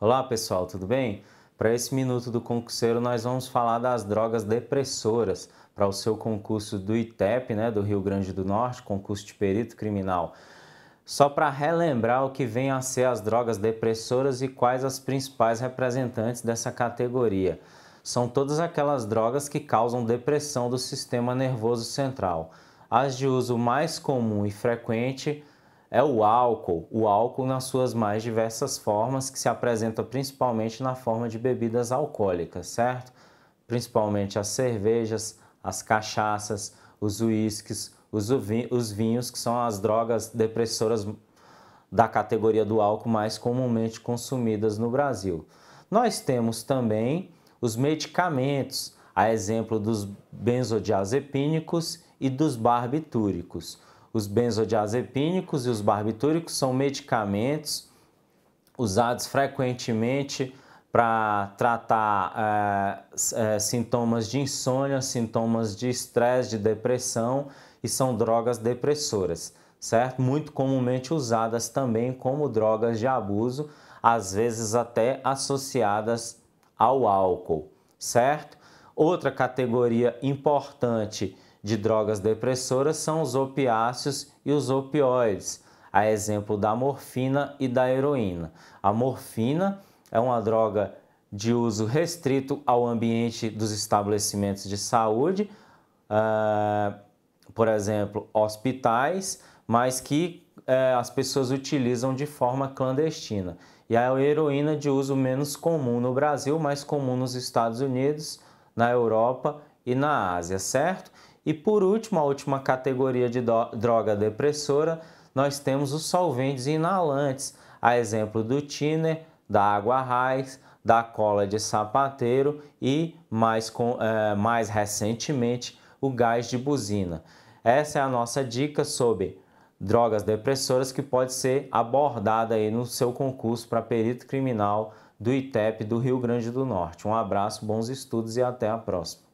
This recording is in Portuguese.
Olá pessoal, tudo bem? Para esse minuto do concurseiro nós vamos falar das drogas depressoras para o seu concurso do ITEP, né, do Rio Grande do Norte, concurso de perito criminal. Só para relembrar o que vem a ser as drogas depressoras e quais as principais representantes dessa categoria. São todas aquelas drogas que causam depressão do sistema nervoso central. As de uso mais comum e frequente é o álcool, o álcool nas suas mais diversas formas, que se apresenta principalmente na forma de bebidas alcoólicas, certo? Principalmente as cervejas, as cachaças, os uísques, os, os vinhos, que são as drogas depressoras da categoria do álcool mais comumente consumidas no Brasil. Nós temos também os medicamentos, a exemplo dos benzodiazepínicos e dos barbitúricos. Os benzodiazepínicos e os barbitúricos são medicamentos usados frequentemente para tratar é, é, sintomas de insônia, sintomas de estresse, de depressão e são drogas depressoras, certo? Muito comumente usadas também como drogas de abuso, às vezes até associadas ao álcool, certo? Outra categoria importante de drogas depressoras são os opiáceos e os opioides, a exemplo da morfina e da heroína. A morfina é uma droga de uso restrito ao ambiente dos estabelecimentos de saúde, ah, por exemplo, hospitais, mas que eh, as pessoas utilizam de forma clandestina. E a heroína de uso menos comum no Brasil, mais comum nos Estados Unidos, na Europa e na Ásia, certo? E por último, a última categoria de droga depressora, nós temos os solventes inalantes, a exemplo do tiner, da água raiz, da cola de sapateiro e, mais, com, é, mais recentemente, o gás de buzina. Essa é a nossa dica sobre drogas depressoras que pode ser abordada aí no seu concurso para perito criminal do ITEP do Rio Grande do Norte. Um abraço, bons estudos e até a próxima.